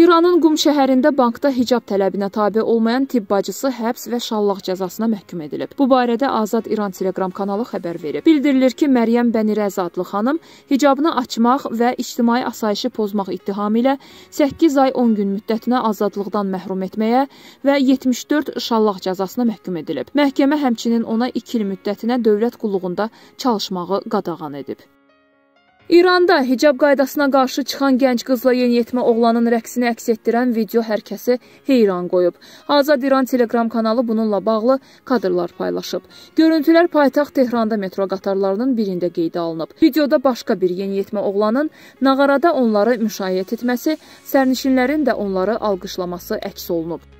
İranın Qum şəhərində bankda hicab tələbinə tabe olmayan tibb bacısı həbs və şallaq cəzasına məhkum edilib. Bu barədə Azad İran Telegram kanalı xəbər verib. Bildirilir ki, Məryəm Bənirəz adlı xanım hicabını açmaq və ictimai asayişi pozmaq ittihamı ilə 8 ay 10 gün müddətinə azadlıqdan məhrum etməyə və 74 şallaq cəzasına məhkum edilib. Məhkəmə həmçinin ona 2 il müddətinə dövlət qulluğunda çalışmağı qadağan edib. İranda hicab qaydasına qarşı çıxan gənc qızla yeniyetmə oğlanın rəqsini əks etdirən video hər kəsi heyran qoyub. Azad İran Telegram kanalı bununla bağlı kadrlar paylaşıb. Görüntülər paytaxt Tehranda metro qatarlarının birində qeydə alınıb. Videoda başqa bir yeniyetmə oğlanın nağarada onları müşayiət etməsi, sərnişinlərin də onları alqışlaması əks olunub.